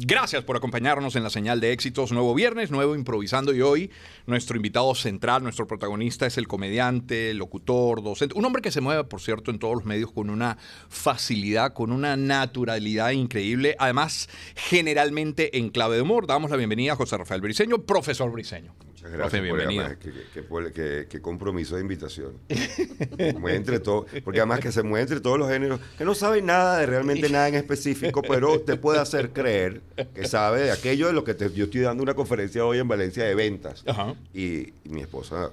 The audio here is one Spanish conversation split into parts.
Gracias por acompañarnos en la señal de éxitos. Nuevo viernes, nuevo improvisando y hoy nuestro invitado central, nuestro protagonista es el comediante, locutor, docente, un hombre que se mueve, por cierto, en todos los medios con una facilidad, con una naturalidad increíble, además generalmente en clave de humor. Damos la bienvenida a José Rafael Briseño, profesor Briseño. Muchas gracias. bienvenido. Qué, compromiso de invitación. entre todo, porque además que se mueve entre todos los géneros, que no sabe nada de realmente nada en específico, pero te puede hacer creer que sabe de aquello de lo que yo estoy dando una conferencia hoy en Valencia de ventas. Y, mi esposa,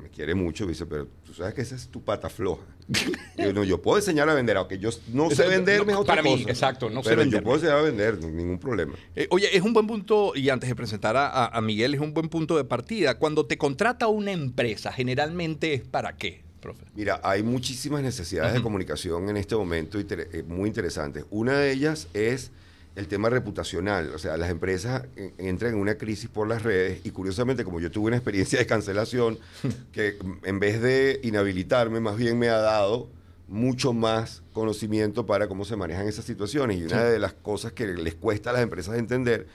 me quiere mucho, dice, pero tú sabes que esa es tu pata floja. yo, no, yo puedo enseñar a vender, aunque yo no sé vender mejor para mí, exacto, no pero sé yo puedo enseñar a vender, ningún problema. Eh, oye, es un buen punto, y antes de presentar a, Miguel, es un buen punto de partida. Cuando te contrata una empresa, generalmente es para qué? Profe. Mira, hay muchísimas necesidades de comunicación en este momento eh, muy interesantes. Una de ellas es el tema reputacional. O sea, las empresas eh, entran en una crisis por las redes y curiosamente, como yo tuve una experiencia de cancelación, que mm, en vez de inhabilitarme, más bien me ha dado mucho más conocimiento para cómo se manejan esas situaciones. Y una de las cosas que les cuesta a las empresas entender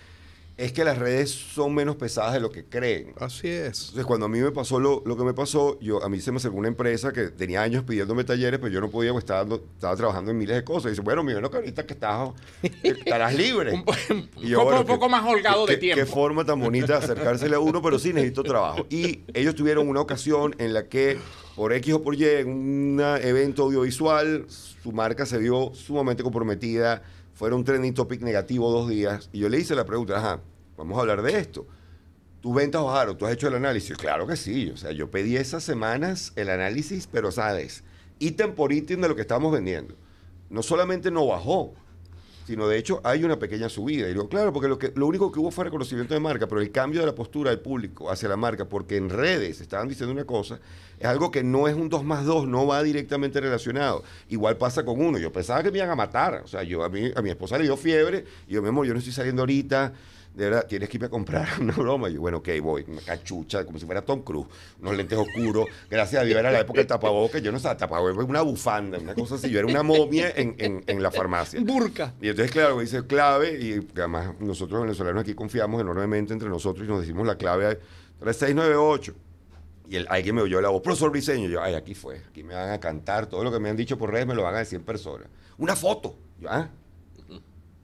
es que las redes son menos pesadas de lo que creen. Así es. Entonces, cuando a mí me pasó lo, que me pasó, yo a mí se me acercó una empresa que tenía años pidiéndome talleres, pero yo no podía, pues, estaba, trabajando en miles de cosas. Y dice, bueno, mira, no, que ahorita que estás, estarás libre. un, poco, un poco más holgado de tiempo. Qué forma tan bonita de acercársele a uno, pero sí necesito trabajo. Y ellos tuvieron una ocasión en la que, por X o por Y, en un evento audiovisual, su marca se vio sumamente comprometida un trending topic negativo dos días. Y yo le hice la pregunta, ajá, vamos a hablar de esto. ¿Tú ventas bajaron? ¿Tú has hecho el análisis? Claro que sí. O sea, yo pedí esas semanas el análisis, pero sabes, ítem por ítem de lo que estamos vendiendo. No solamente no bajó, sino de hecho hay una pequeña subida. Y digo, claro, porque lo, que, lo único que hubo fue reconocimiento de marca, pero el cambio de la postura del público hacia la marca, porque en redes estaban diciendo una cosa, es algo que no es un 2 más 2, no va directamente relacionado. Igual pasa con uno. Yo pensaba que me iban a matar. O sea, yo a, mí, a mi esposa le dio fiebre y yo, mi yo no estoy saliendo ahorita de verdad, tienes que irme a comprar una broma. Y yo, bueno, ok, voy, una cachucha, como si fuera Tom Cruise, unos lentes oscuros. Gracias a Dios era la época del tapabocas, yo no estaba tapabocas, una bufanda, una cosa así. Yo era una momia en, la farmacia. ¡Burka! Y entonces, claro, dice clave, y además nosotros venezolanos aquí confiamos enormemente entre nosotros y nos decimos la clave 3698. Y el, alguien me oyó la voz, profesor Briseño. Yo, ay, aquí fue, aquí me van a cantar, todo lo que me han dicho por redes me lo van a decir en persona. Una foto. Yo, ah,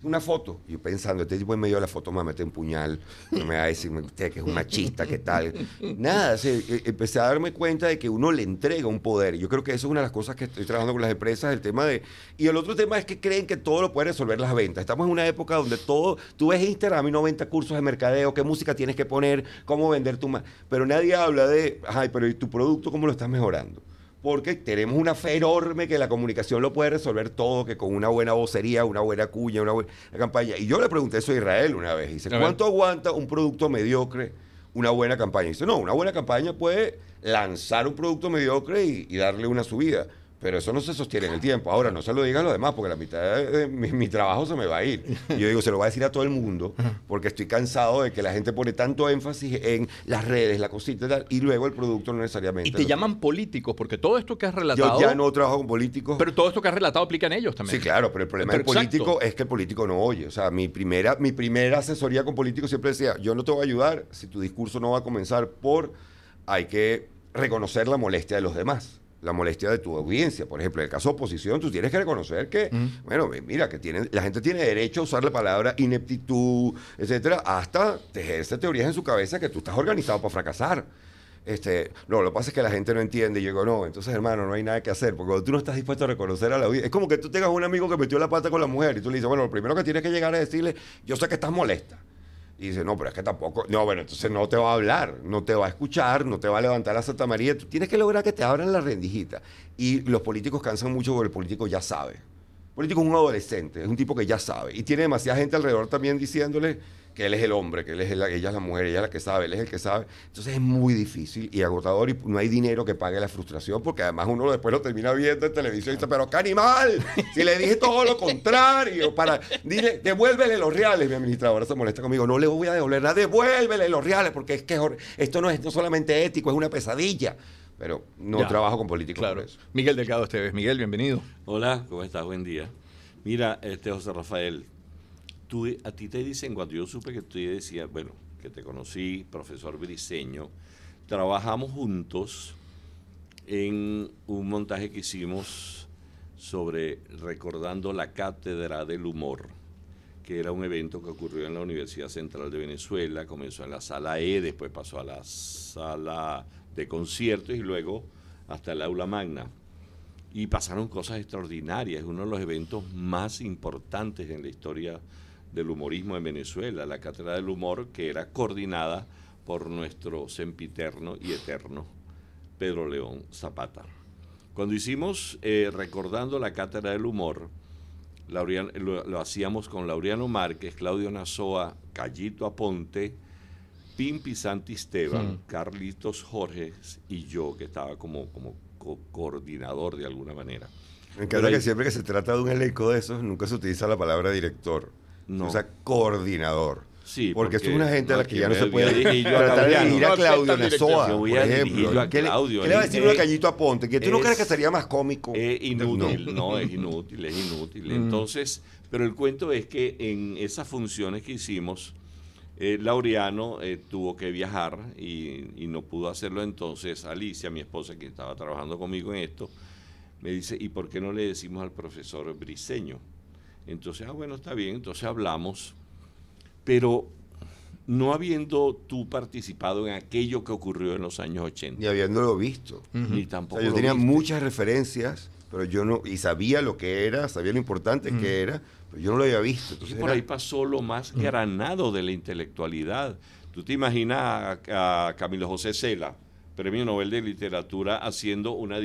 una foto. Y yo pensando, este tipo en medio de la foto me mete un puñal, no me va a decir usted que es un machista, que tal. Nada, e, empecé a darme cuenta de que uno le entrega un poder. Yo creo que eso es una de las cosas que estoy trabajando con las empresas, el tema de... Y el otro tema es que creen que todo lo puede resolver las ventas. Estamos en una época donde todo, tú ves Instagram y 90 cursos de mercadeo, qué música tienes que poner, cómo vender tu... Pero nadie habla de, ay, pero ¿y tu producto cómo lo estás mejorando? porque tenemos una fe enorme que la comunicación lo puede resolver todo, que con una buena vocería, una buena cuña, una buena campaña. Y yo le pregunté eso a Israel una vez. Dice, ¿cuánto aguanta un producto mediocre una buena campaña? Dice, no, una buena campaña puede lanzar un producto mediocre y, y darle una subida. Pero eso no se sostiene en el tiempo. Ahora, no se lo digan los demás, porque la mitad de mi, trabajo se me va a ir. yo digo, se lo va a decir a todo el mundo, porque estoy cansado de que la gente pone tanto énfasis en las redes, la cosita y tal, y luego el producto no necesariamente. Y te llaman políticos, porque todo esto que has relatado. Yo ya no trabajo con políticos. Pero todo esto que has relatado aplica en ellos también. Sí, claro, pero el problema del político es que el político no oye. O sea, mi primera, mi primera asesoría con políticos siempre decía, yo no te voy a ayudar si tu discurso no va a comenzar por hay que reconocer la molestia de los demás la molestia de tu audiencia. Por ejemplo, en el caso de oposición, tú tienes que reconocer que, mm. bueno, mira, que la gente tiene derecho a usar la palabra ineptitud, etcétera, hasta tejerse teorías en su cabeza que tú estás organizado para fracasar. Este, no, lo que pasa es que la gente no entiende. Y yo digo, no, entonces, hermano, no hay nada que hacer. Porque tú no estás dispuesto a reconocer a la audiencia, es como que tú tengas un amigo que metió la pata con la mujer y tú le dices, bueno, lo primero que tienes que llegar es decirle, yo sé que estás molesta y dice, no, pero es que tampoco. No, bueno, entonces no te va a hablar, no te va a escuchar, no te va a levantar a Santa María. Tú tienes que lograr que te abran la rendijita. Y los políticos cansan mucho porque el político ya sabe. El político es un adolescente, es un tipo que ya sabe. Y tiene demasiada gente alrededor también diciéndole que él es el hombre, que él es ella es la mujer, ella es la que sabe, él es el que sabe. Entonces es muy difícil y agotador y no hay dinero que pague la frustración porque además uno después lo termina viendo en televisión y dice, pero qué animal, si le dije todo lo contrario, para, dile, devuélvele los reales, mi administrador se molesta conmigo, no le voy a devolver nada, devuélvele los reales porque es que esto no es solamente ético, es una pesadilla pero no trabajo con políticos. Claro. eso. Miguel Delgado es Miguel, bienvenido. Hola, ¿cómo estás? Buen día. Mira, este José Rafael, a ti te dicen, cuando yo supe que tú decías bueno, que te conocí, profesor Briseño, trabajamos juntos en un montaje que hicimos sobre recordando la Cátedra del Humor, que era un evento que ocurrió en la Universidad Central de Venezuela, comenzó en la sala E, después pasó a la sala de conciertos y luego hasta el aula magna. Y pasaron cosas extraordinarias, uno de los eventos más importantes en la historia del humorismo en Venezuela, la Cátedra del Humor, que era coordinada por nuestro sempiterno y eterno Pedro León Zapata. Cuando hicimos eh, Recordando la Cátedra del Humor, lo, hacíamos con Laureano Márquez, Claudio Nazoa, Callito Aponte, Pimpi Santisteban, Esteban, Carlitos Jorge y yo, que estaba como, como coordinador de alguna manera. Me encanta que siempre que se trata de un elenco de esos, nunca se utiliza la palabra director. No. O sea, coordinador. Sí, porque, es una gente a la que ya no se puede tratar yo a Claudio Mira no, por ejemplo. A ¿Qué, le, va a decir un cañito a Ponte? Que tú no crees que sería más cómico. Es eh, inútil, no, es inútil, es inútil. Mm. Entonces, pero el cuento es que en esas funciones que hicimos, eh, Laureano eh, tuvo que viajar y, y, no pudo hacerlo entonces. Alicia, mi esposa que estaba trabajando conmigo en esto, me dice, ¿y por qué no le decimos al profesor Briseño? Entonces, ah, bueno, está bien, entonces hablamos, pero no habiendo tú participado en aquello que ocurrió en los años 80. Ni habiéndolo visto. Ni tampoco. yo tenía muchas referencias, pero yo no, y sabía lo que era, sabía lo importante que era, pero yo no lo había visto. y por ahí pasó lo más granado de la intelectualidad. Tú te imaginas a, Camilo José Cela, premio Nobel de Literatura, haciendo una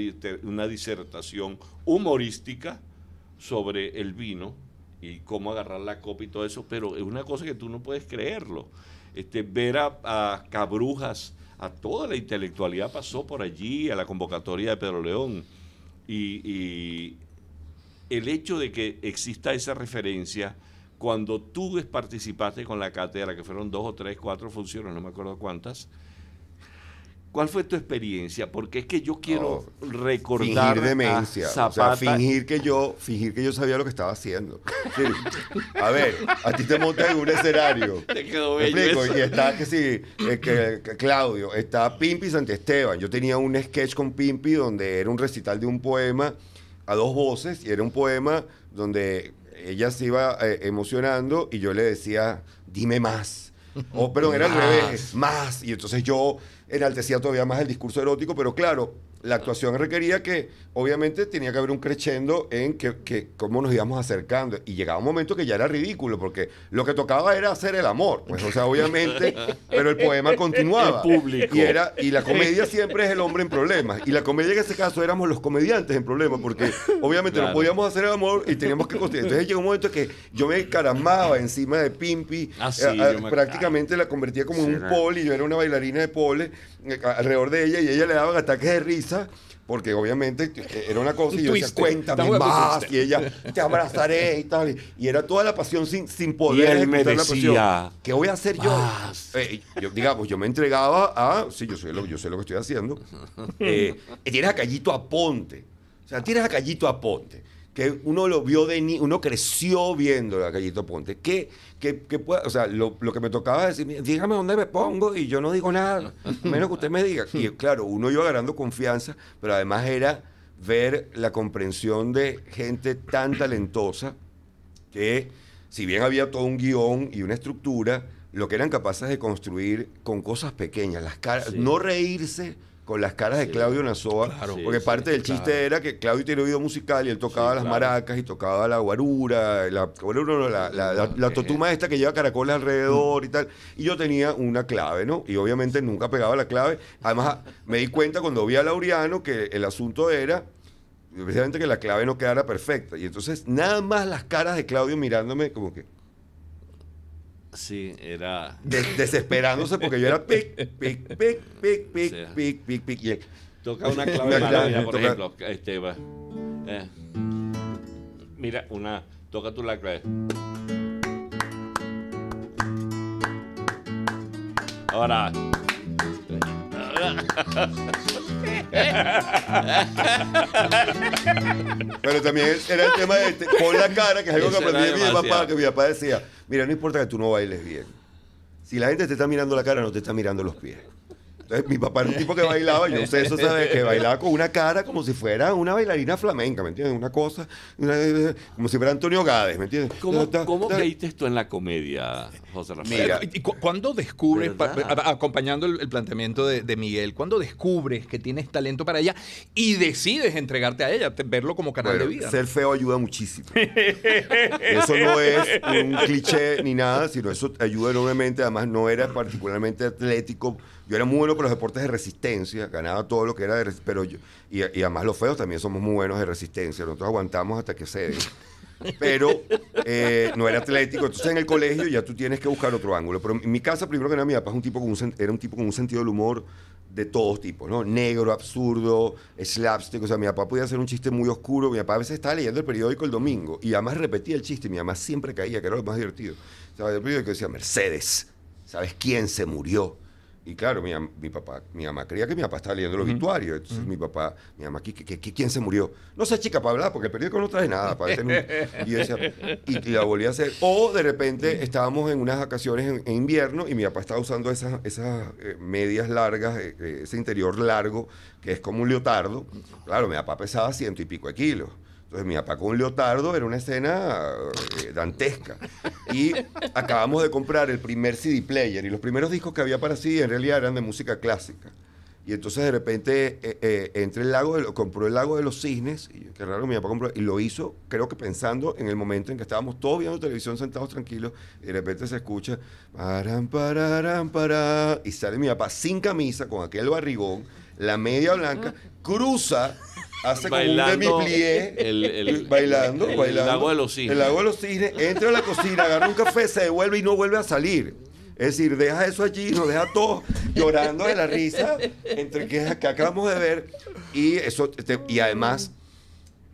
disertación humorística sobre el vino y cómo agarrar la copa y todo eso, pero es una cosa que tú no puedes creerlo. Este, ver a, Cabrujas, a toda la intelectualidad pasó por allí, a la convocatoria de Pedro León, y, y el hecho de que exista esa referencia, cuando tú participaste con la cátedra, que fueron dos o tres, cuatro funciones, no me acuerdo cuántas, ¿Cuál fue tu experiencia? Porque es que yo quiero oh, recordar fingir demencia, para fingir que yo, fingir que yo sabía lo que estaba haciendo. a ver, a ti te montas en un escenario. Te quedó bello Y está que sí, eh, Claudio, está Pimpi Esteban. Yo tenía un sketch con Pimpi donde era un recital de un poema a dos voces y era un poema donde ella se iba eh, emocionando y yo le decía, dime más Oh, perdón, era al revés, más. Y entonces yo enaltecía todavía más el discurso erótico, pero claro, la actuación requería que, obviamente, tenía que haber un crescendo en que, cómo nos íbamos acercando. Y llegaba un momento que ya era ridículo, porque lo que tocaba era hacer el amor. Pues, o sea, obviamente, pero el poema continuaba. El público. Y, la comedia siempre es el hombre en problemas. Y la comedia en este caso éramos los comediantes en problemas, porque obviamente no podíamos hacer el amor y teníamos que Entonces llegó un momento que yo me encaramaba encima de Pimpi. Así, ah, eh, prácticamente la convertía como un pole y yo era una bailarina de pole alrededor de ella y ella le daban ataques de risa porque obviamente eh, era una cosa y yo decía, cuéntame más, y ella, te abrazaré y tal, y, era toda la pasión sin, sin poder y pasión. ¿Qué voy a hacer eh, yo? Digamos, yo me entregaba a, sí, yo sé lo, yo sé lo que estoy haciendo, Y eh, tienes a Callito Aponte, o sea, tienes a Callito a Aponte, que uno lo vio de uno creció viendo a Gallito Ponte. Que, o sea, lo, que me tocaba decir, dígame dónde me pongo y yo no digo nada, menos que usted me diga. Y claro, uno iba ganando confianza, pero además era ver la comprensión de gente tan talentosa que, si bien había todo un guión y una estructura, lo que eran capaces de construir con cosas pequeñas, las caras, no reírse con las caras de Claudio Nazoa, porque parte del chiste era que Claudio tiene oído musical y él tocaba las maracas y tocaba la guarura, la, la, totuma esta que lleva caracoles alrededor y tal. Y yo tenía una clave, ¿no? Y obviamente nunca pegaba la clave. Además, me di cuenta cuando vi a Laureano que el asunto era precisamente que la clave no quedara perfecta. Y entonces, nada más las caras de Claudio mirándome como que... Sí, era. desesperándose porque yo era pic, pic, pic, pic, pic, pic, pic, pic, Toca una clave maravilla, por ejemplo. Este, eh. Mira, una. Toca tú la clave. Ahora. Pero también era el tema de este, la cara, que es algo que aprendí de mi papá, que mi papá decía, Mira, no importa que tú no bailes bien. Si la gente te está mirando la cara, no te está mirando los pies. Eh, mi papá era un tipo que bailaba, yo sé eso, ¿sabes? Que bailaba con una cara como si fuera una bailarina flamenca, ¿me entiendes? Una cosa, como si fuera Antonio Gades, ¿me entiendes? ¿Cómo, creíste esto en la comedia, José Rafael? Mira, ¿cuándo descubres, acompañando el, planteamiento de, Miguel, cuándo descubres que tienes talento para ella y decides entregarte a ella, verlo como canal de vida? Ser feo ayuda muchísimo. eso no es un cliché ni nada, sino eso ayuda enormemente. Además, no era particularmente atlético yo era muy bueno con los deportes de resistencia, ganaba todo lo que era de resistencia, pero yo, y, además los feos también somos muy buenos de resistencia, nosotros aguantamos hasta que ceden. Pero eh, no era atlético, entonces en el colegio ya tú tienes que buscar otro ángulo. Pero en mi casa, primero que nada, mi papá un tipo era un tipo con un sentido del humor de todos tipos, Negro, absurdo, slapstick. O sea, mi papá podía hacer un chiste muy oscuro. Mi papá a veces estaba leyendo el periódico el domingo y además repetía el chiste. Mi mamá siempre caía, que era lo más divertido. O sea, el periódico decía Mercedes, ¿sabes quién se murió? Y claro, mi, papá, mi mamá creía que mi papá estaba leyendo el obituario. Entonces mi papá, mi mamá, quién se murió? No sé, chica, para hablar, porque el periódico no trae nada. Para este y, la volví a hacer. O de repente estábamos en unas vacaciones en, invierno y mi papá estaba usando esas, esas eh, medias largas, eh, eh, ese interior largo, que es como un leotardo. Claro, mi papá pesaba ciento y pico de kilos mi papá con un leotardo era una escena eh, dantesca. Y acabamos de comprar el primer CD player y los primeros discos que había para CD en realidad eran de música clásica. Y entonces de repente eh, eh, entre el lago, compró el lago de los cisnes, y qué raro, mi papá compró, y lo hizo, creo que pensando en el momento en que estábamos todos viendo televisión sentados tranquilos, y de repente se escucha, param, para, y sale mi papá sin camisa, con aquel barrigón la media blanca, cruza, hace como un demi-plié, bailando, el, agua de los cisnes. El lago de los cisnes, entra a la cocina, agarra un café, se devuelve y no vuelve a salir. Es decir, deja eso allí, nos deja todos llorando de la risa entre que, que acabamos de ver. Y, eso, este, y además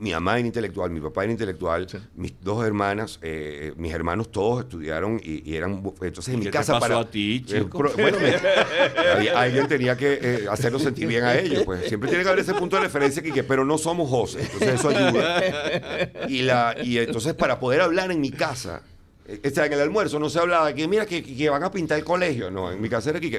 mi mamá era intelectual, mi papá era intelectual, mis dos hermanas, eh, eh, mis hermanos todos estudiaron y, eran... Entonces en mi casa para... bueno, alguien tenía que eh, hacerlo sentir bien a ellos, pues, siempre tiene que haber ese punto de referencia que, que pero no somos José, entonces eso ayuda. Y, la, y entonces para poder hablar en mi casa, eh, en el almuerzo no se hablaba que mira que, que, van a pintar el colegio. No, en mi casa era aquí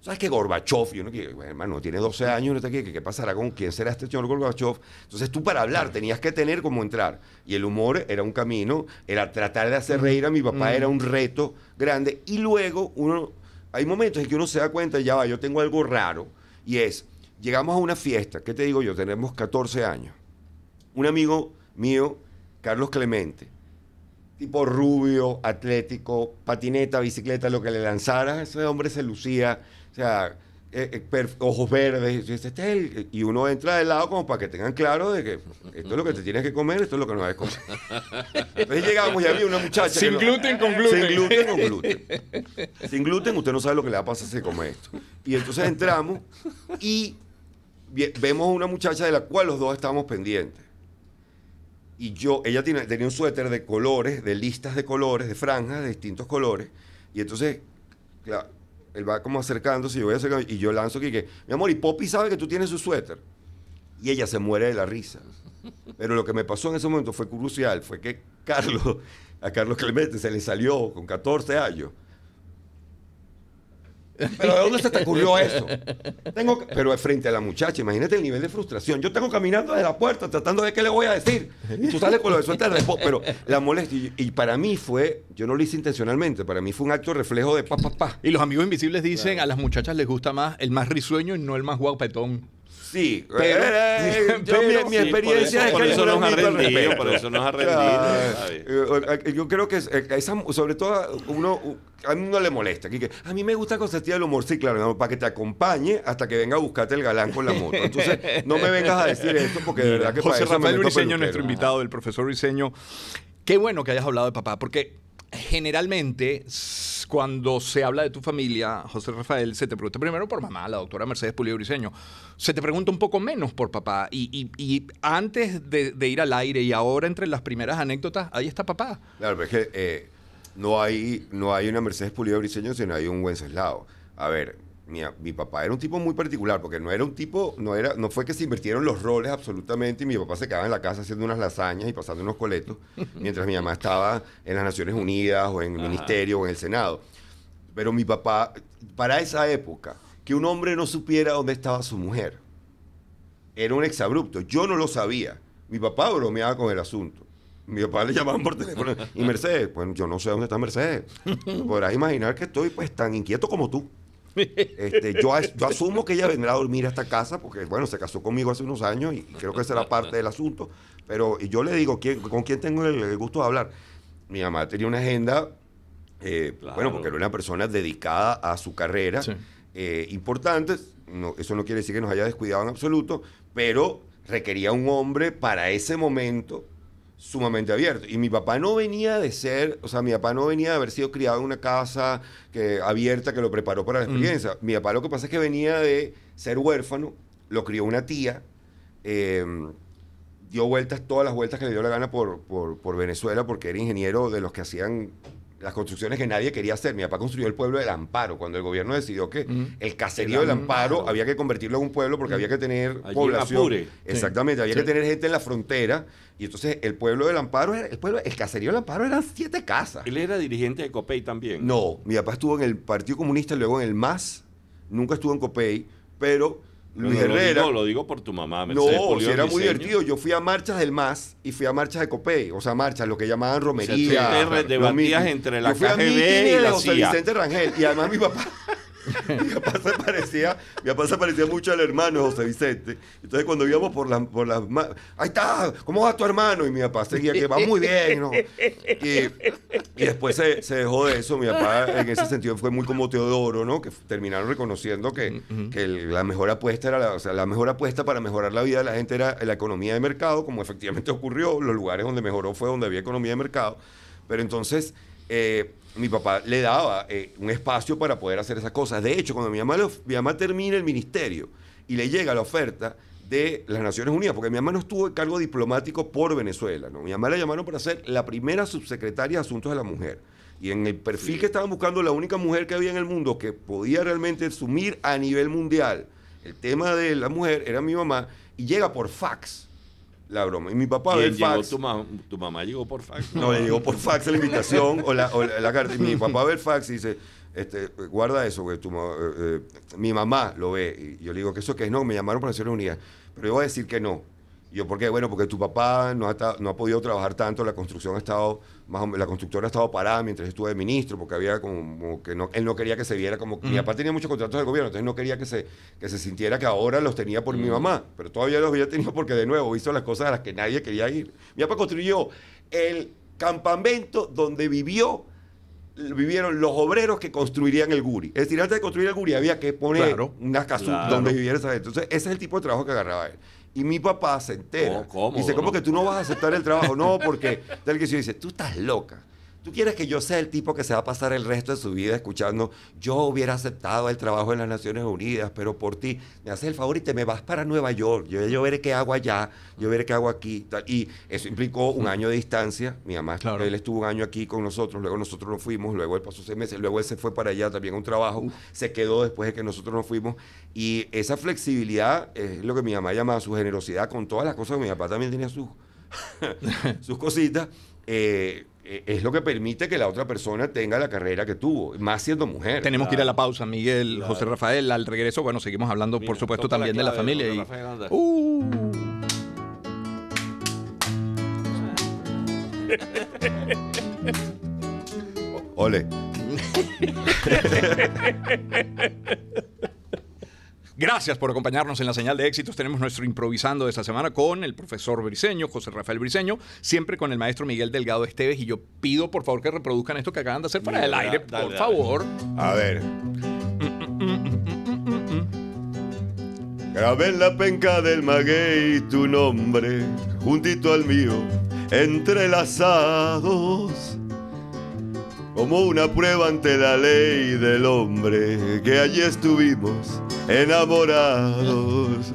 ¿sabes que Gorbachev? Y uno que, hermano, tiene 12 años, no ¿qué pasará con quién será este señor Gorbachev? Entonces tú para hablar tenías que tener cómo entrar. Y el humor era un camino, era tratar de hacer mm, reír a mi papá, mm. era un reto grande. Y luego uno, hay momentos en que uno se da cuenta, ya va, yo tengo algo raro. Y es, llegamos a una fiesta, ¿qué te digo yo? Tenemos 14 años. Un amigo mío, Carlos Clemente, tipo rubio, atlético, patineta, bicicleta, lo que le lanzara, ese hombre se lucía, o sea, eh, eh, ojos verdes, este y, uno entra de lado como para que tengan claro de que esto es lo que te tienes que comer, esto es lo que no vas a comer. Entonces llegamos y había una muchacha. Sin gluten, con gluten. Sin gluten, con gluten. Sin gluten, usted no sabe lo que le va a pasar si come esto. Y entonces entramos y vemos a una muchacha de la cual los dos estábamos pendientes. Y yo, ella tiene, tenía un suéter de colores, de listas de colores, de franjas de distintos colores. Y entonces, él va como acercándose, yo voy y yo lanzo aquí que, mi amor, y Poppy sabe que tú tienes su suéter. Y ella se muere de la risa. Pero lo que me pasó en ese momento fue crucial, fue que Carlos, a Carlos Clemente se le salió con 14 años pero ¿de dónde se te ocurrió eso? Tengo Pero frente a la muchacha, imagínate el nivel de frustración. Yo tengo caminando desde la puerta tratando de qué le voy a decir. Y tú sales con lo de suelta Pero la molestia. Y, para mí fue, yo no lo hice intencionalmente, para mí fue un acto reflejo de pa, pa, pa. Y los amigos invisibles dicen a las muchachas les gusta más el más risueño y no el más guapetón. Sí, pero, eh, eh, eh, mi, experiencia es que por eso, nos ha rendido, por eso nos ha rendido. Yo creo que esa, sobre todo uno a uno no le molesta. a mí me gusta contestar el humor, sí, claro, para que te acompañe hasta que venga a buscarte el galán con la moto. Entonces, no me vengas a decir esto porque de verdad que José Rafael nuestro invitado, el profesor Briseño. Qué bueno que hayas hablado de papá, porque generalmente cuando se habla de tu familia, José Rafael, se te pregunta primero por mamá, la doctora Mercedes Pulido Briseño, se te pregunta un poco menos por papá. Y, antes de, ir al aire y ahora entre las primeras anécdotas, ahí está papá. Claro, pero es que eh, no, hay, no hay una Mercedes Pulido Briseño, sino hay un Wenceslao. A ver, mi, papá era un tipo muy particular, porque no era un tipo, no, era, no fue que se invirtieron los roles absolutamente y mi papá se quedaba en la casa haciendo unas lasañas y pasando unos coletos, mientras mi mamá estaba en las Naciones Unidas o en el Ministerio o en el Senado. Pero mi papá, para esa época, que un hombre no supiera dónde estaba su mujer, era un exabrupto. Yo no lo sabía. Mi papá bromeaba con el asunto. Mi papá le llamaban por teléfono. Y Mercedes, pues yo no sé dónde está Mercedes. Podrás imaginar que estoy pues tan inquieto como tú. Este, yo, asumo que ella vendrá a dormir a esta casa porque, bueno, se casó conmigo hace unos años y creo que será parte del asunto. Pero yo le digo, ¿con quién tengo el, gusto de hablar? Mi mamá tenía una agenda, eh, bueno, porque era una persona dedicada a su carrera, eh, importante. eso no quiere decir que nos haya descuidado en absoluto, pero requería un hombre para ese momento sumamente abierto. Y mi papá no venía de ser, o sea, mi papá no venía de haber sido criado en una casa que, abierta que lo preparó para la mm. experiencia. Mi papá lo que pasa es que venía de ser huérfano, lo crió una tía, em, dio vueltas, todas las vueltas que le dio la gana por, por, por Venezuela, porque era ingeniero de los que hacían las construcciones que nadie quería hacer. Mi papá construyó el pueblo del Amparo, cuando el gobierno decidió que el caserío del Amparo, había que convertirlo en un pueblo porque había que tener población. Exactamente, había que tener gente en la frontera. Y entonces el pueblo del Amparo, el, pueblo, el caserío del Amparo eran siete casas. ¿Él era dirigente de Copey también? No, mi papá estuvo en el Partido Comunista, luego en el MAS, nunca estuvo en Copey. pero Luis Herrera. no lo digo, por tu mamá. Mercedes no, si era muy divertido. Yo fui a marchas del MAS y fui a marchas de Copé. O sea, marchas, lo que llamaban romería. O sea, te debatías entre la KGB y la CIA. José Vicente Rangel. Y además mi papá mi papá se parecía, mi papá parecía mucho al hermano José Vicente. Entonces cuando íbamos por las por ahí está, ¿cómo va tu hermano? Y mi papá seguía que va muy bien, ¿no? y, después se, dejó de eso. Mi papá en ese sentido fue muy como Teodoro, ¿no? Que terminaron reconociendo que, que la mejor apuesta era la, o sea, la mejor apuesta para mejorar la vida de la gente era la economía de mercado, como efectivamente ocurrió. Los lugares donde mejoró fue donde había economía de mercado. Pero entonces, eh, mi papá le daba eh, un espacio para poder hacer esas cosas. De hecho, cuando mi mamá, termina el ministerio y le llega la oferta de las Naciones Unidas, porque mi mamá no estuvo en cargo diplomático por Venezuela, ¿no? Mi mamá la llamaron para ser la primera subsecretaria de Asuntos de la Mujer. Y en el perfil que estaban buscando, la única mujer que había en el mundo que podía realmente sumir a nivel mundial el tema de la mujer era mi mamá, y llega por fax la broma. Y mi papá ve el fax. Tu, mamá llegó por fax? No, le llegó por fax la invitación o la, la, carta. Y mi papá ve el fax y dice, este, guarda eso, que tu eh, eh, mi mamá lo ve. Y yo le digo, ¿que eso qué es? No, me llamaron para Naciones Unidas. Pero yo voy a decir que no yo, ¿por qué? Bueno, porque tu papá no ha, no ha podido trabajar tanto, la construcción ha estado, más o menos, la constructora ha estado parada mientras estuve de ministro, porque había como, que no, él no quería que se viera como, mi papá tenía muchos contratos del gobierno, entonces no quería que se, que se sintiera que ahora los tenía por mi mamá, pero todavía los había tenido porque de nuevo hizo las cosas a las que nadie quería ir. Mi papá construyó el campamento donde vivió vivieron los obreros que construirían el Guri. Es decir, antes de construir el Guri había que poner unas casas donde viviera esa Entonces, ese es el tipo de trabajo que agarraba él. Y mi papá se entera. Y dice, ¿cómo que tú no vas a aceptar el trabajo? No, porque tal que si dice, tú estás loca. ¿Tú quieres que yo sea el tipo que se va a pasar el resto de su vida escuchando, yo hubiera aceptado el trabajo en las Naciones Unidas, pero por ti, me haces el favor y te me vas para Nueva York, yo, yo veré qué hago allá, yo veré qué hago aquí, y eso implicó un año de distancia, mi mamá, claro. él estuvo un año aquí con nosotros, luego nosotros nos fuimos, luego él pasó seis meses, luego él se fue para allá también a un trabajo, se quedó después de que nosotros nos fuimos, y esa flexibilidad es lo que mi mamá llamaba su generosidad con todas las cosas mi papá también tenía sus, sus cositas. Eh, eh, es lo que permite que la otra persona tenga la carrera que tuvo, más siendo mujer. Tenemos que ir a la pausa, Miguel, José Rafael, al regreso, bueno, seguimos hablando, por supuesto, también de la familia. y... ¡Uh! Ole. Gracias por acompañarnos en la señal de éxitos. Tenemos nuestro improvisando de esta semana con el profesor Briseño, José Rafael Briseño, siempre con el maestro Miguel Delgado Esteves. Y yo pido por favor que reproduzcan esto que acaban de hacer fuera del aire, por favor. A ver. Grabé la penca del maguey tu nombre, juntito al mío, entrelazados como una prueba ante la ley del hombre, que allí estuvimos enamorados.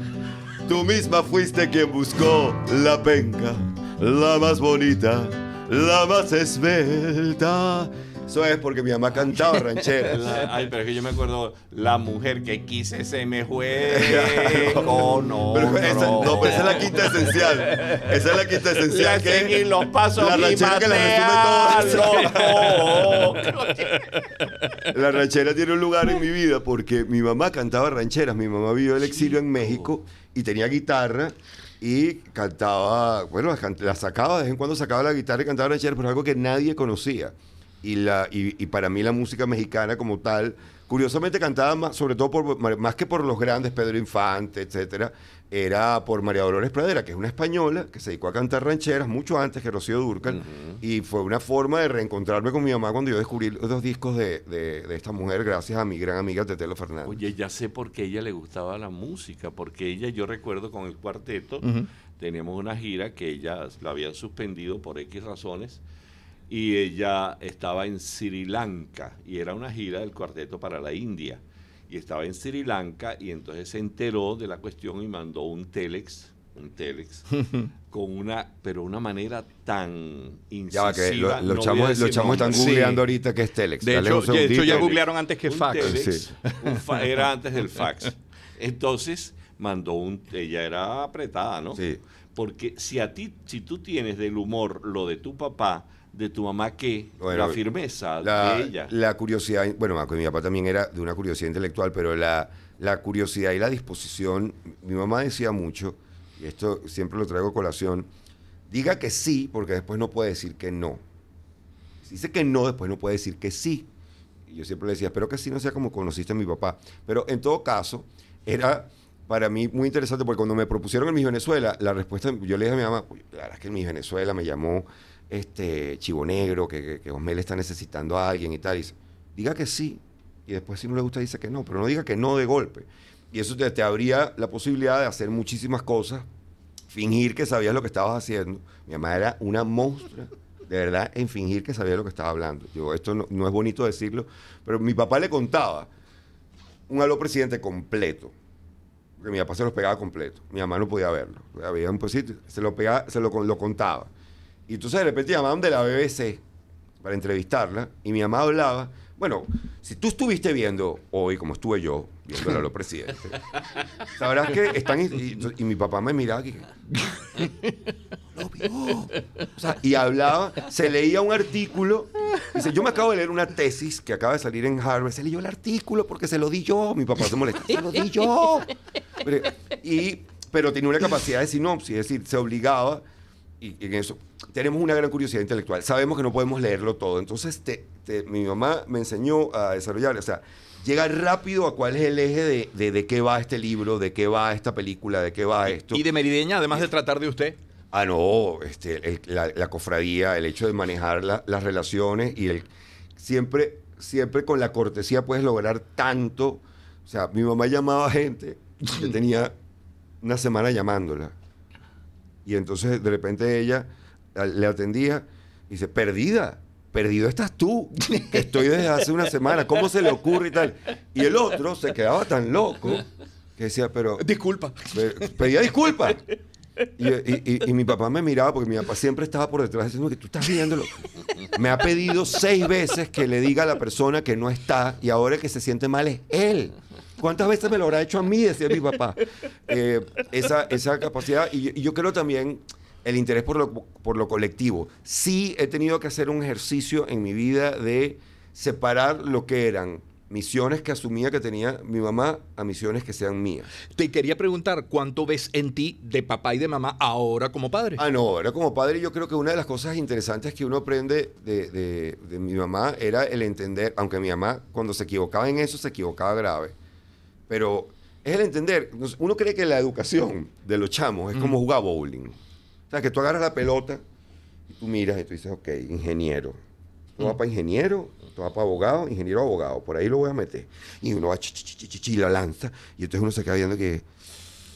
Tú misma fuiste quien buscó la penca, la más bonita, la más esbelta eso es porque mi mamá cantaba rancheras. Ay, pero es que yo me acuerdo, la mujer que quise se me fue. no, no, pero esa, no, pero esa es la quinta esencial. Esa es la quinta esencial. La que los pasos la ranchera la ranchera tiene un lugar en mi vida porque mi mamá cantaba rancheras. Mi mamá vivió el exilio en México y tenía guitarra y cantaba, bueno, la sacaba, de vez en cuando sacaba la guitarra y cantaba rancheras, pero algo que nadie conocía y, y, para mí la música mexicana como tal, curiosamente cantada más, sobre todo por, más que por los grandes, Pedro Infante, etcétera, era por María Dolores Pradera, que es una española que se dedicó a cantar rancheras mucho antes que Rocío Durcal, y fue una forma de reencontrarme con mi mamá cuando yo descubrí los discos de, esta mujer, gracias a mi gran amiga Tetelo Fernández. Oye, ya sé por qué ella le gustaba la música, porque ella, yo recuerdo con el cuarteto, teníamos una gira que ella la había suspendido por X razones, y ella estaba en Sri Lanka y era una gira del cuarteto para la India. Y estaba en Sri Lanka y entonces se enteró de la cuestión y mandó un telex, un telex, con una, pero una manera tan incisiva. los lo chamos, están googleando ahorita que es telex. De hecho, ya googlearon antes que fax. era antes del fax. Entonces mandó un, ella era apretada, ¿no? Sí. Porque si a ti, si tú tienes del humor lo de tu papá, de tu mamá que la firmeza la, de ella. La curiosidad, bueno, mi papá también era de una curiosidad intelectual, pero la, la curiosidad y la disposición, mi mamá decía mucho, y esto siempre lo traigo a colación, diga que sí, porque después no puede decir que no. Si dice que no, después no puede decir que sí. Y yo siempre le decía, espero que sí no sea como conociste a mi papá. Pero en todo caso, era para mí muy interesante, porque cuando me propusieron el Miss Venezuela, la respuesta, yo le dije a mi mamá, la es que el Miss Venezuela me llamó este, chivo negro, que, que, Osmel está necesitando a alguien y tal. dice, diga que sí. Y después si no le gusta dice que no, pero no diga que no de golpe. Y eso te, abría la posibilidad de hacer muchísimas cosas, fingir que sabías lo que estabas haciendo. Mi mamá era una monstrua de verdad, en fingir que sabía lo que estaba hablando. Yo, esto no, es bonito decirlo, pero mi papá le contaba un aló presidente completo. Porque mi papá se los pegaba completo. Mi mamá no podía verlo. Había un pues se lo pegaba, se lo, lo contaba. Y entonces, de repente, llamaban de la BBC para entrevistarla y mi mamá hablaba. Bueno, si tú estuviste viendo hoy, como estuve yo, viendo a los presidente, sabrás que están. Y, mi papá me miraba aquí. Lo vio. O sea, y hablaba, se leía un artículo. Dice, yo me acabo de leer una tesis que acaba de salir en Harvard. Se leyó el artículo porque se lo di yo. Mi papá se molesta. Se lo di yo. Pero, y, tenía una capacidad de sinopsis, es decir, se obligaba. y en eso, tenemos una gran curiosidad intelectual, sabemos que no podemos leerlo todo, entonces mi mamá me enseñó a desarrollar, o sea, llegar rápido a cuál es el eje de, de, qué va este libro, de qué va esta película, de qué va esto. Y de Merideña, además de tratar de usted. Ah, no, este, la, cofradía, el hecho de manejar las relaciones y el siempre, siempre con la cortesía puedes lograr tanto. O sea, mi mamá llamaba a gente, yo tenía una semana llamándola. Y entonces de repente ella le atendía y dice, perdida, perdido estás tú, estoy desde hace una semana, ¿cómo se le ocurre y tal? Y el otro se quedaba tan loco que decía, pero... Disculpa. Pedía disculpa. Y, mi papá me miraba porque mi papá siempre estaba por detrás diciendo que tú estás viéndolo. Me ha pedido seis veces que le diga a la persona que no está y ahora el que se siente mal es él. ¿Cuántas veces me lo habrá hecho a mí? Decía mi papá. Eh, esa, esa capacidad. Y, yo creo también el interés por lo, colectivo. Sí he tenido que hacer un ejercicio en mi vida de separar lo que eran misiones que asumía que tenía mi mamá a misiones que sean mías. Te quería preguntar, ¿cuánto ves en ti de papá y de mamá ahora como padre? Ah, no, ahora como padre yo creo que una de las cosas interesantes que uno aprende de, de mi mamá era el entender, aunque mi mamá cuando se equivocaba en eso se equivocaba grave, pero es el entender, uno cree que la educación de los chamos es como jugar bowling. O sea, que tú agarras la pelota y tú miras y tú dices, ok, ingeniero. Tú vas mm. para ingeniero, tú vas para abogado, ingeniero abogado, por ahí lo voy a meter. Y uno va y la lanza, y entonces uno se queda viendo que.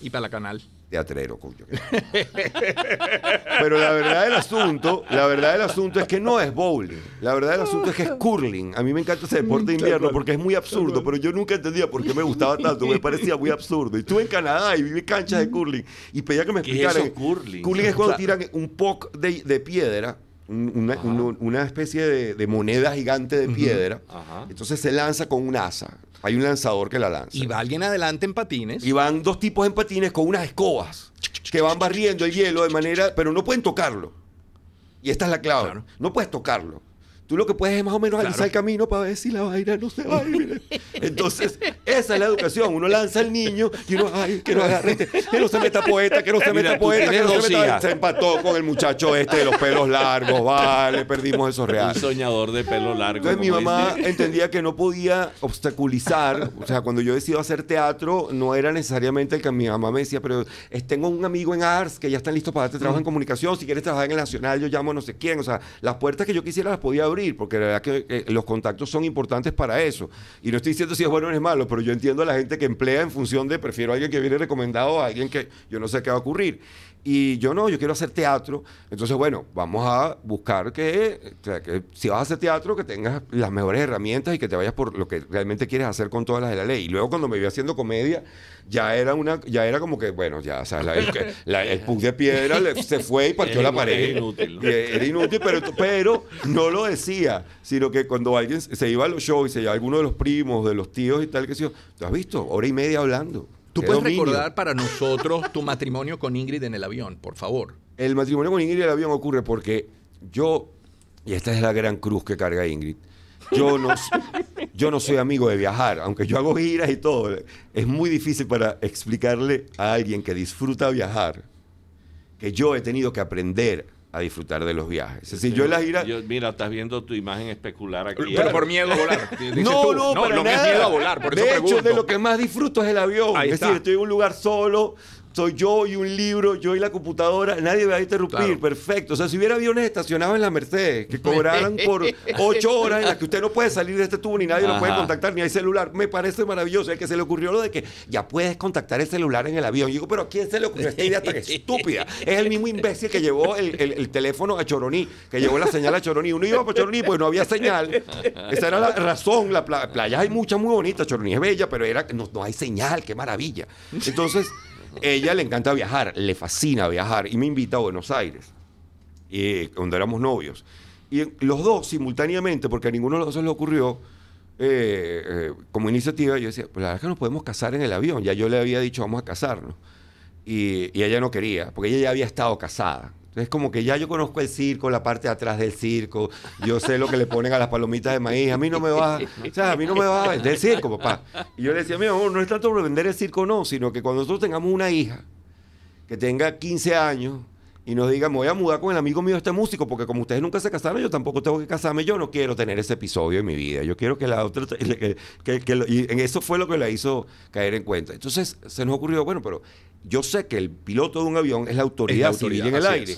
Y para la canal teatrero, cuyo. Pero la verdad del asunto, la verdad del asunto es que no es bowling. La verdad del asunto es que es curling. A mí me encanta ese deporte de invierno porque es muy absurdo, pero yo nunca entendía por qué me gustaba tanto, me parecía muy absurdo. Y estuve en Canadá y viví canchas de curling y pedía que me explicaran. ¿Qué es curling? Curling es cuando tiran un poc de piedra una, especie de, moneda gigante de piedra. Entonces se lanza con un asa. Hay un lanzador que la lanza. Y va alguien adelante en patines. Y van dos tipos en patines con unas escobas que van barriendo el hielo de manera, pero no pueden tocarlo. Y esta es la clave. No puedes tocarlo. Tú lo que puedes es más o menos el camino para ver si la vaina no se va Entonces, esa es la educación. Uno lanza al niño y uno, ay, que no agarre, que no se meta poeta, que no se meta poeta, que no se meta. Se empató con el muchacho este de los pelos largos, vale, perdimos esos reales. Un soñador de pelo largo. Entonces, mi mamá entendía que no podía obstaculizar. O sea, cuando yo decido hacer teatro, no era necesariamente el que mi mamá me decía, pero tengo un amigo en Ars que ya están listos para darte trabajo en mm. comunicación. Si quieres trabajar en el Nacional, yo llamo a no sé quién. O sea, las puertas que yo quisiera las podía abrir porque la verdad que eh, los contactos son importantes para eso. Y no estoy diciendo si es bueno o es malo, pero yo entiendo a la gente que emplea en función de prefiero a alguien que viene recomendado a alguien que yo no sé qué va a ocurrir. Y yo no, yo quiero hacer teatro. Entonces, bueno, vamos a buscar que, si vas a hacer teatro, que tengas las mejores herramientas y que te vayas por lo que realmente quieres hacer con todas las de la ley. Y luego cuando me vi haciendo comedia, ya era una, ya era como que, bueno, ya, el, la, pug de piedra se fue y partió la pared. Era inútil. Era inútil, pero, no lo decía, sino que cuando alguien se iba a los shows y se iba a alguno de los primos, de los tíos y tal, que se tú has visto? Hora y media hablando. Tú puedes recordar para nosotros tu matrimonio con Ingrid en el avión, por favor. El matrimonio con Ingrid en el avión ocurre porque yo, y esta es la gran cruz que carga Ingrid, yo no, yo no soy amigo de viajar, aunque yo hago giras y todo. Es muy difícil para explicarle a alguien que disfruta viajar que yo he tenido que aprender a disfrutar de los viajes. Si yo en la gira. mira, estás viendo tu imagen especular aquí. Pero por miedo a volar. no, no, no, para no nada. miedo a volar. de hecho, de lo que más disfruto es el avión. es decir, estoy en un lugar solo soy yo y un libro, yo y la computadora, nadie me va a interrumpir, perfecto. O sea, si hubiera aviones estacionados en la Mercedes que cobraran por ocho horas en las que usted no puede salir de este tubo ni nadie lo puede contactar, ni hay celular, me parece maravilloso. El que se le ocurrió lo de que ya puedes contactar el celular en el avión. Y digo, pero ¿a quién se le ocurrió esta idea tan estúpida? Es el mismo imbécil que llevó el, teléfono a Choroní, que llevó la señal a Choroní. Uno iba para Choroní, pues no había señal. Esa era la razón. La playa, hay muchas muy bonitas, Choroní es bella, pero era no, no hay señal, qué maravilla. Entonces... Ella le encanta viajar, le fascina viajar y me invita a Buenos Aires, y, eh, donde éramos novios. Y los dos simultáneamente, porque a ninguno de los dos se le ocurrió, eh, eh, como iniciativa, yo decía, pues la verdad es que nos podemos casar en el avión. Ya yo le había dicho, vamos a casarnos. Y, y, ella no quería, porque ella ya había estado casada. Entonces, como que ya yo conozco el circo, la parte de atrás del circo, yo sé lo que le ponen a las palomitas de maíz, a mí no me va, o sea, a mí no me va del circo, papá. Y yo le decía, mi amor, no es tanto por vender el circo, no, sino que cuando nosotros tengamos una hija que tenga 15 años y nos diga, me voy a mudar con el amigo mío este músico, porque como ustedes nunca se casaron, yo tampoco tengo que casarme, yo no quiero tener ese episodio en mi vida, yo quiero que la otra, que, y en eso fue lo que la hizo caer en cuenta. Entonces, se nos ocurrió, bueno, pero yo sé que el piloto de un avión es la autoridad, civil en el aire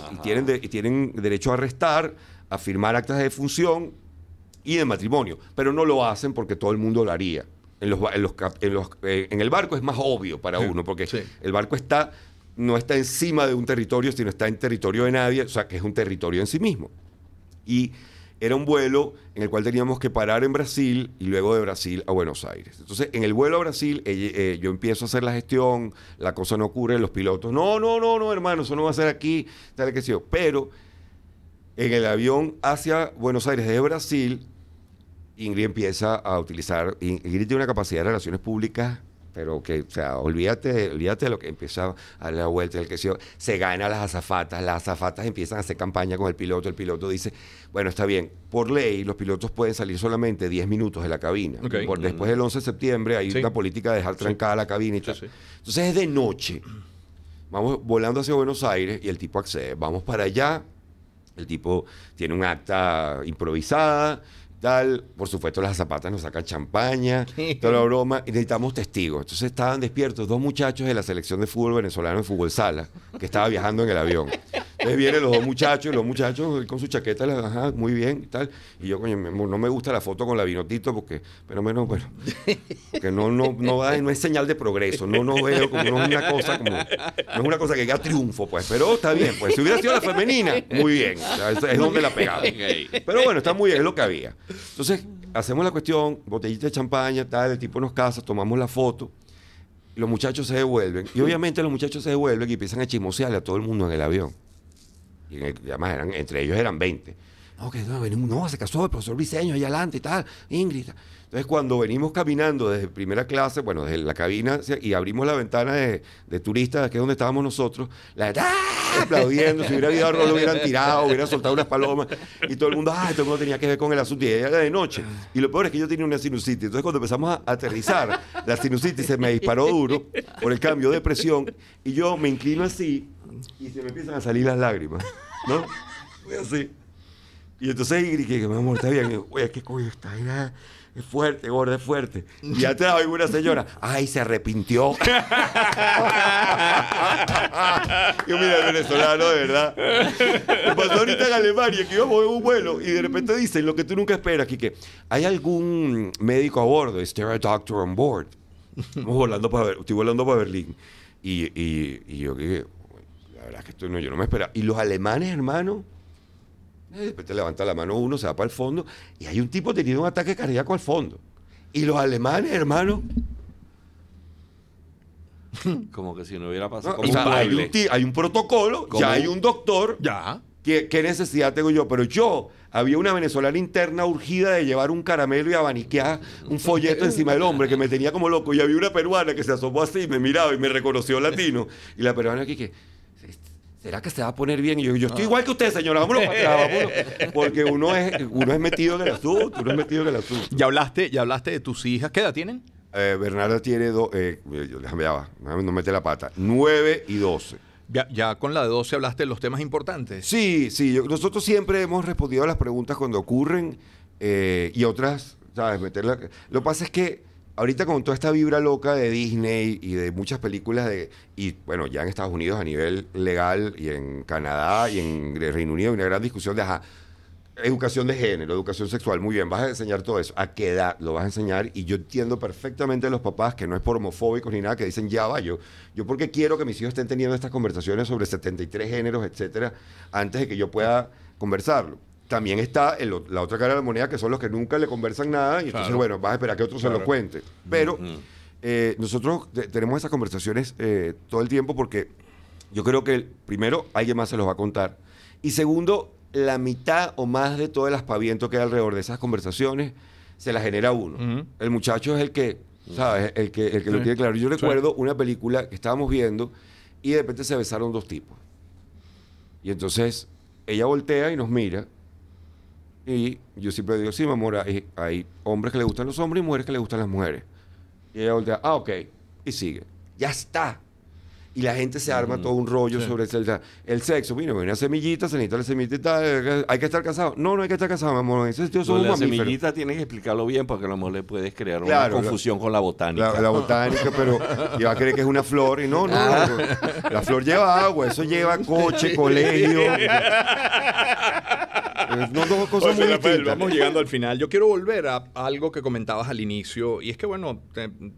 y tienen, derecho a arrestar, a firmar actas de defunción y de matrimonio, pero no lo hacen porque todo el mundo lo haría. En, eh, el barco es más obvio para uno, porque el barco está, no está encima de un territorio, sino está en territorio de nadie, o sea, que es un territorio en sí mismo. Y era un vuelo en el cual teníamos que parar en Brasil y luego de Brasil a Buenos Aires. Entonces, en el vuelo a Brasil, eh, yo empiezo a hacer la gestión, la cosa no ocurre, los pilotos, no, no, no, no, hermano, eso no va a ser aquí, tal que sea. Pero en el avión hacia Buenos Aires desde Brasil, Ingrid empieza a utilizar, Ingrid tiene una capacidad de relaciones públicas pero que, o sea, olvídate, olvídate de lo que empieza a dar la vuelta, que se, se gana las azafatas, las azafatas empiezan a hacer campaña con el piloto, el piloto dice, bueno, está bien, por ley los pilotos pueden salir solamente 10 minutos de la cabina, por, después del 11 de septiembre hay una política de dejar trancada la cabina y Entonces es de noche, vamos volando hacia Buenos Aires y el tipo accede, vamos para allá, el tipo tiene un acta improvisada, por supuesto, las zapatas nos sacan champaña, toda la broma, y necesitamos testigos. Entonces estaban despiertos dos muchachos de la selección de fútbol venezolano en fútbol sala, que estaba viajando en el avión. Entonces vienen los dos muchachos, y los muchachos con su chaqueta, muy bien y tal. Y yo, coño, no me gusta la foto con la vinotito porque, pero menos, bueno, Que no, no, va, no es señal de progreso, no, no veo como, no es una cosa como, no es una cosa que queda triunfo, pues, pero está bien, pues, si hubiera sido la femenina, muy bien, es, donde la pegaba. Pero bueno, está muy bien, es lo que había. Entonces, hacemos la cuestión, botellita de champaña, tal, el tipo nos casa, tomamos la foto los muchachos se devuelven. Y obviamente los muchachos se devuelven y empiezan a chismosearle a todo el mundo en el avión. Y eran, entre ellos eran 20. No, que no, se casó el profesor Briceño allá adelante y tal, Ingrid. Entonces, cuando venimos caminando desde primera clase, bueno, desde la cabina y abrimos la ventana de, turistas, que es donde estábamos nosotros, la ¡ah! aplaudiendo, si hubiera habido algo lo hubieran tirado, hubiera soltado unas palomas, y todo el mundo, ah, todo el mundo tenía que ver con el asunto, y de noche. Y lo peor es que yo tenía una sinusitis. Entonces, cuando empezamos a aterrizar, la sinusitis se me disparó duro por el cambio de presión, y yo me inclino así y se me empiezan a salir las lágrimas. ¿no? así. Y entonces y que mi amor, está bien. Oye, qué coño está, es fuerte, gorda, es fuerte. Y atrás hay una señora, ay, se arrepintió. Yo mira, el venezolano, de verdad. Me pasó ahorita en Alemania, que íbamos en un vuelo y de repente dicen lo que tú nunca esperas, que ¿hay algún médico a bordo? ¿Is there doctor on board? Estamos volando para, estoy volando para Berlín. Y, y, y yo, ¿qué? no, yo no me esperaba. Y los alemanes, hermano, eh, después te levanta la mano uno, se va para el fondo, y hay un tipo teniendo un ataque cardíaco al fondo. Y los alemanes, hermano. Como que si no hubiera pasado. hay, un protocolo, ya hay un doctor. Ya. ¿Qué, necesidad tengo yo? Pero yo, había una venezolana interna urgida de llevar un caramelo y abaniquear un folleto encima del hombre que me tenía como loco. Y había una peruana que se asomó así, me miraba y me reconoció latino. Y la peruana aquí que ¿Será que se va a poner bien? Y yo, yo estoy ah. igual que usted, señora, vámonos Porque uno es, uno es metido en el asunto, uno es metido en el asunto. Ya hablaste, ya hablaste de tus hijas. ¿Qué edad tienen? Eh, Bernarda tiene dos, eh, eh déjame, no mete la pata, nueve y doce. Ya, con la de 12 hablaste de los temas importantes. Sí, sí. nosotros siempre hemos respondido a las preguntas cuando ocurren eh, y otras, ¿sabes? Meterla. Lo que pasa es que ahorita con toda esta vibra loca de Disney y de muchas películas de y bueno ya en Estados Unidos a nivel legal y en Canadá y en Reino Unido hay una gran discusión de ajá, educación de género educación sexual muy bien vas a enseñar todo eso a qué edad lo vas a enseñar y yo entiendo perfectamente a los papás que no es por homofóbicos ni nada que dicen ya va yo yo porque quiero que mis hijos estén teniendo estas conversaciones sobre 73 géneros etcétera antes de que yo pueda conversarlo también está la otra cara de la moneda, que son los que nunca le conversan nada, y entonces, bueno, vas a esperar que otro se lo cuente. Pero mm, mm. Eh, nosotros tenemos esas conversaciones eh, todo el tiempo porque yo creo que, primero, alguien más se los va a contar. Y segundo, la mitad o más de todo el aspaviento que hay alrededor de esas conversaciones se la genera uno. Mm. El muchacho es el que, ¿sabes? El que, el que lo tiene claro. Yo recuerdo una película que estábamos viendo y de repente se besaron dos tipos. Y entonces ella voltea y nos mira y yo siempre digo, sí, mi amor, hay, hombres que le gustan los hombres y mujeres que le gustan las mujeres. Y ella voltea, ah, ok, y sigue. Ya está. Y la gente se arma mm, todo un rollo sobre el, el sexo. Mira, una semillita, se necesita la semillita y tal. Hay que estar casado. No, no hay que estar casado, mi amor. Ese tío la semillita tienes que explicarlo bien porque a lo mejor le puedes crear una confusión con la botánica. La, botánica, pero y va a creer que es una flor. Y no, no. La flor lleva agua, eso lleva coche, colegio. Eh, no, dos cosas muy Vamos llegando al final. Yo quiero volver a algo que comentabas al inicio, y es que, bueno,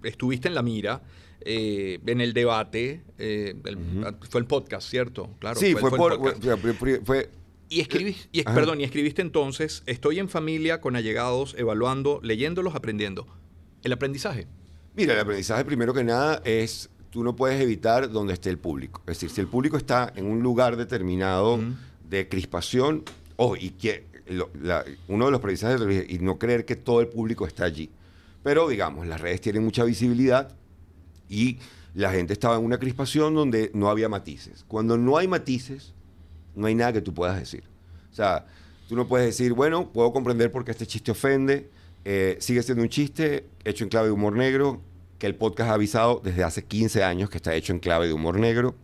estuviste en la mira. Eh, en el debate, eh, ah, fue el podcast, ¿cierto? Claro, sí, fue, y, y, perdón, y escribiste entonces: Estoy en familia con allegados, evaluando, leyéndolos, aprendiendo. El aprendizaje. Mira, el aprendizaje, primero que nada, es tú no puedes evitar donde esté el público. Es decir, si el público está en un lugar determinado de crispación, oh, y que uno de los aprendizajes y no creer que todo el público está allí. Pero digamos, las redes tienen mucha visibilidad y la gente estaba en una crispación donde no había matices. Cuando no hay matices, no hay nada que tú puedas decir. O sea, tú no puedes decir, bueno, puedo comprender por qué este chiste ofende, eh, sigue siendo un chiste hecho en clave de humor negro, que el podcast ha avisado desde hace 15 años que está hecho en clave de humor negro.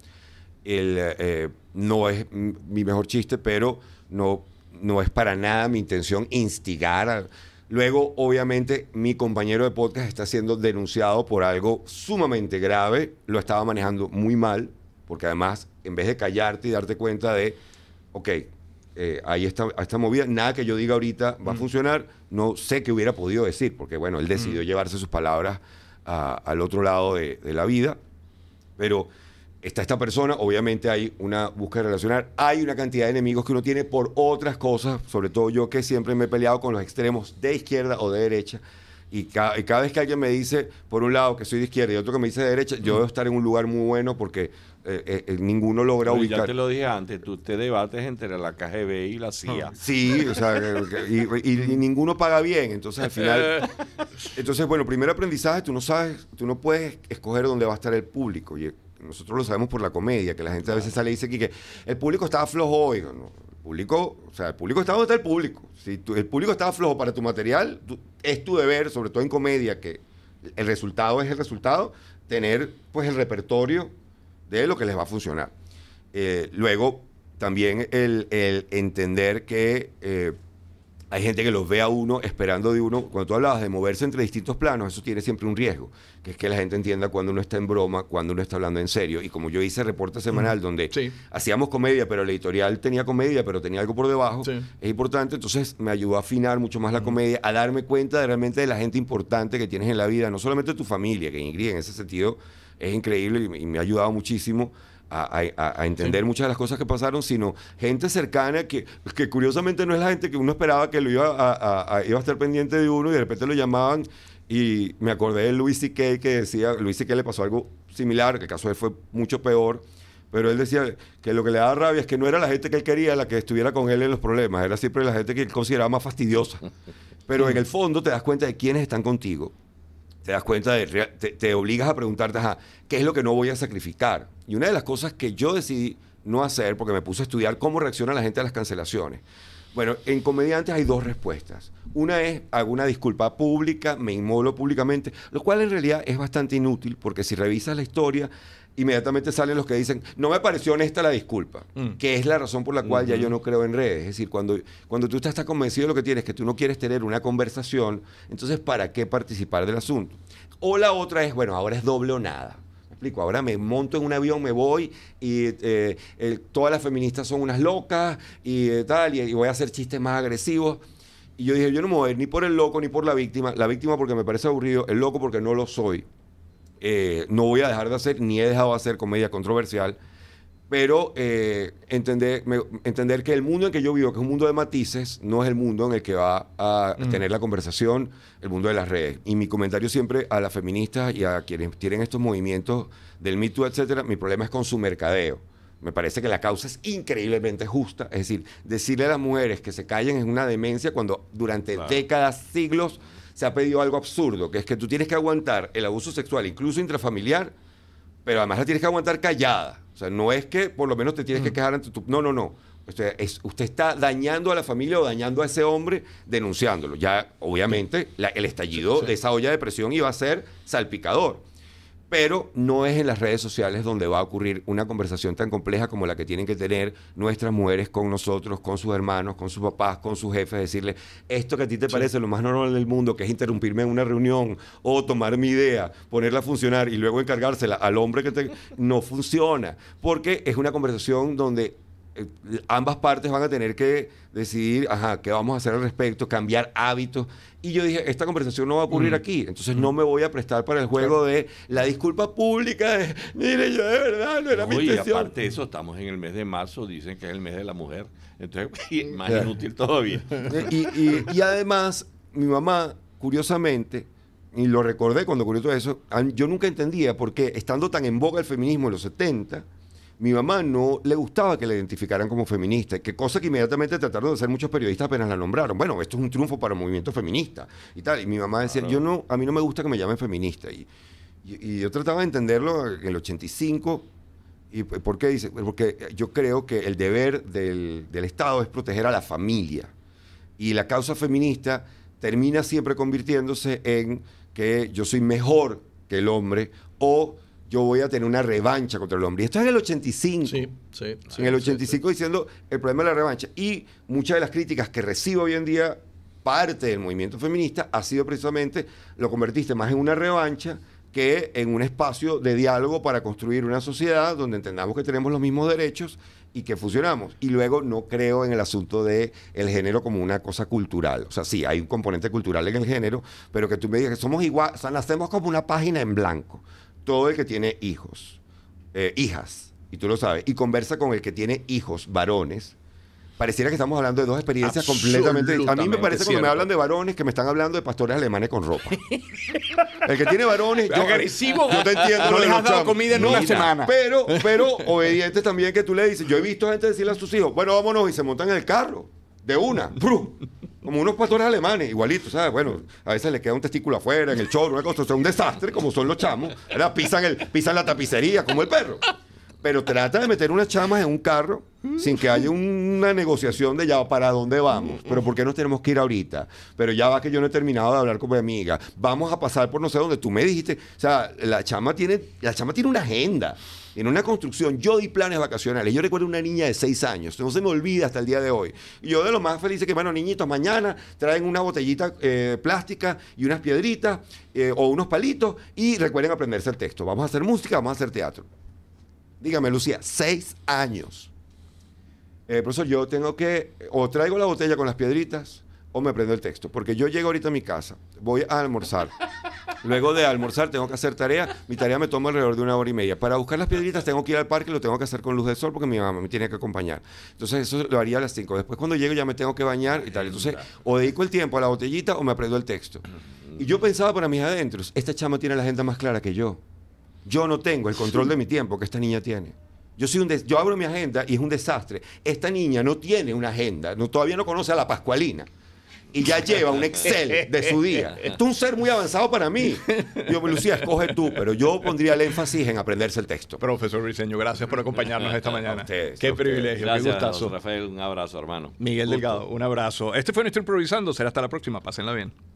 El, eh, no es mi mejor chiste, pero no, no es para nada mi intención instigar. Luego, obviamente, mi compañero de podcast está siendo denunciado por algo sumamente grave. Lo estaba manejando muy mal, porque además, en vez de callarte y darte cuenta de, ok, eh, ahí está esta movida, nada que yo diga ahorita va a mm. funcionar, no sé qué hubiera podido decir, porque bueno, él decidió mm. llevarse sus palabras al otro lado de, de la vida, pero está esta persona, obviamente hay una búsqueda relacional, hay una cantidad de enemigos que uno tiene por otras cosas, sobre todo yo que siempre me he peleado con los extremos de izquierda o de derecha. Y, cada vez que alguien me dice, por un lado, que soy de izquierda y otro que me dice de derecha, yo debo estar en un lugar muy bueno porque eh, eh, eh, ninguno logra ubicar. Ya te lo dije antes, tú te debates entre la KGB y la CIA. Sí, o sea, y, ninguno paga bien. Entonces, al final. entonces, bueno, primer aprendizaje, tú no sabes, tú no puedes escoger dónde va a estar el público. Y nosotros lo sabemos por la comedia, que la gente a veces sale y dice aquí que el público estaba flojo hoy. el público, o sea, el público está donde está el público. Si el público estaba flojo para tu material, es tu deber, sobre todo en comedia, que el resultado es el resultado, tener pues el repertorio de lo que les va a funcionar. Eh, luego, también el, entender que eh, hay gente que los ve a uno esperando de uno. Cuando tú hablabas de moverse entre distintos planos, eso tiene siempre un riesgo, que es que la gente entienda cuando uno está en broma, cuando uno está hablando en serio. Y como yo hice reporte semanal donde hacíamos comedia, pero la editorial tenía comedia, pero tenía algo por debajo, es importante. Entonces me ayudó a afinar mucho más la comedia, a darme cuenta realmente de la gente importante que tienes en la vida, no solamente tu familia, que Ingrid en ese sentido es increíble y me ha ayudado muchísimo a, entender muchas de las cosas que pasaron, sino gente cercana que, que curiosamente no es la gente que uno esperaba que lo iba a, iba a estar pendiente de uno y de repente lo llamaban y me acordé de Luis C.K. que decía, Luis C.K. le pasó algo similar, que el caso de él fue mucho peor, pero él decía que lo que le daba rabia es que no era la gente que él quería la que estuviera con él en los problemas, era siempre la gente que él consideraba más fastidiosa. Pero en el fondo te das cuenta de quiénes están contigo te das cuenta, de, te, obligas a preguntarte, a ¿qué es lo que no voy a sacrificar? Y una de las cosas que yo decidí no hacer, porque me puse a estudiar cómo reacciona la gente a las cancelaciones. Bueno, en comediantes hay dos respuestas. Una es, hago una disculpa pública, me inmolo públicamente, lo cual en realidad es bastante inútil, porque si revisas la historia, inmediatamente salen los que dicen, no me pareció honesta la disculpa, mm. que es la razón por la cual ya yo no creo en redes. Es decir, cuando, cuando tú estás convencido de lo que tienes, que tú no quieres tener una conversación, entonces, ¿para qué participar del asunto? O la otra es, bueno, ahora es doble o nada. explico? Ahora me monto en un avión, me voy y eh, todas las feministas son unas locas y eh, tal, y, y voy a hacer chistes más agresivos. Y yo dije, yo no me voy ni por el loco ni por la víctima. La víctima porque me parece aburrido, el loco porque no lo soy. Eh, no voy a dejar de hacer, ni he dejado de hacer comedia controversial, pero eh, entender, entender que el mundo en que yo vivo, que es un mundo de matices, no es el mundo en el que va a mm. tener la conversación el mundo de las redes. Y mi comentario siempre a las feministas y a quienes tienen estos movimientos del mito Too, etcétera, mi problema es con su mercadeo. Me parece que la causa es increíblemente justa. Es decir, decirle a las mujeres que se callen es una demencia cuando durante décadas, siglos, se ha pedido algo absurdo, que es que tú tienes que aguantar el abuso sexual, incluso intrafamiliar, pero además la tienes que aguantar callada. O sea, no es que por lo menos te tienes que mm. quejar ante tu... No, no, no. es, usted está dañando a la familia o dañando a ese hombre denunciándolo. Ya, obviamente, el estallido de esa olla de presión iba a ser salpicador pero no es en las redes sociales donde va a ocurrir una conversación tan compleja como la que tienen que tener nuestras mujeres con nosotros, con sus hermanos, con sus papás, con sus jefes, decirle esto que a ti te parece lo más normal del mundo, que es interrumpirme en una reunión o tomar mi idea, ponerla a funcionar y luego encargársela al hombre que te... no funciona, porque es una conversación donde eh, ambas partes van a tener que decidir, ajá, qué vamos a hacer al respecto, cambiar hábitos. Y yo dije, esta conversación no va a ocurrir mm. aquí, entonces no mm. me voy a prestar para el juego de la disculpa pública de, mire, yo de verdad no era mi intención. Y aparte de eso, estamos en el mes de marzo, dicen que es el mes de la mujer, entonces mm. más inútil todavía. Y, además, mi mamá, curiosamente, y lo recordé cuando ocurrió todo eso, yo nunca entendía por qué, estando tan en boga el feminismo en los 70, mi mamá no le gustaba que la identificaran como feminista, que cosa que inmediatamente trataron de hacer muchos periodistas apenas la nombraron. Bueno, esto es un triunfo para el movimiento feminista y tal. Y mi mamá decía, yo no, a mí no me gusta que me llamen feminista. Y, yo trataba de entenderlo en el 85. ¿Y por qué dice? Porque yo creo que el deber del, del Estado es proteger a la familia. Y la causa feminista termina siempre convirtiéndose en que yo soy mejor que el hombre o yo voy a tener una revancha contra el hombre. Y esto es en el 85. Sí, sí, en el 85 diciendo el problema de la revancha. Y muchas de las críticas que recibo hoy en día parte del movimiento feminista ha sido precisamente lo convertiste más en una revancha que en un espacio de diálogo para construir una sociedad donde entendamos que tenemos los mismos derechos y que funcionamos. Y luego no creo en el asunto de el género como una cosa cultural. O sea, sí, hay un componente cultural en el género, pero que tú me digas que somos igual, o sea, nacemos como una página en blanco todo el que tiene hijos, eh, hijas, y tú lo sabes, y conversa con el que tiene hijos varones, pareciera que estamos hablando de dos experiencias completamente distintas. A mí me parece que cuando me hablan de varones que me están hablando de pastores alemanes con ropa. El que tiene varones, agresivo, te entiendo. No le has dado comida en una semana. Pero, pero obedientes también que tú le dices. Yo he visto gente decirle a sus hijos, bueno, vámonos y se montan en el carro de una como unos pastores alemanes, igualito, ¿sabes? Bueno, a veces le queda un testículo afuera, en el chorro, una cosa, o sea, un desastre, como son los chamos, ¿verdad? Pisan, el, pisan la tapicería, como el perro pero trata de meter unas chamas en un carro sin que haya una negociación de ya para dónde vamos, pero por qué nos tenemos que ir ahorita, pero ya va que yo no he terminado de hablar con mi amiga, vamos a pasar por no sé dónde, tú me dijiste, o sea, la chama tiene, la chama tiene una agenda, en una construcción, yo di planes vacacionales, yo recuerdo una niña de seis años, no se me olvida hasta el día de hoy, yo de lo más feliz es que, bueno, niñitos, mañana traen una botellita eh, plástica y unas piedritas eh, o unos palitos y recuerden aprenderse el texto, vamos a hacer música, vamos a hacer teatro. Dígame, Lucía, seis años. Eh, profesor, yo tengo que, o traigo la botella con las piedritas, o me aprendo el texto. Porque yo llego ahorita a mi casa, voy a almorzar. Luego de almorzar tengo que hacer tarea. Mi tarea me toma alrededor de una hora y media. Para buscar las piedritas tengo que ir al parque y lo tengo que hacer con luz del sol porque mi mamá me tiene que acompañar. Entonces eso lo haría a las cinco. Después cuando llego ya me tengo que bañar y tal. Entonces o dedico el tiempo a la botellita o me aprendo el texto. Y yo pensaba para mis adentros, esta chama tiene la agenda más clara que yo. Yo no tengo el control de mi tiempo que esta niña tiene. Yo, soy un yo abro mi agenda y es un desastre. Esta niña no tiene una agenda, todavía no conoce a la Pascualina. Y ya lleva un Excel de su día. es un ser muy avanzado para mí. Yo, Lucía, escoge tú, pero yo pondría el énfasis en aprenderse el texto. Profesor Briseño, gracias por acompañarnos esta mañana. qué privilegio, qué gustazo. Rafael, un abrazo, hermano. Miguel Delgado, un abrazo. Este fue nuestro Improvisando. Será hasta la próxima. Pásenla bien.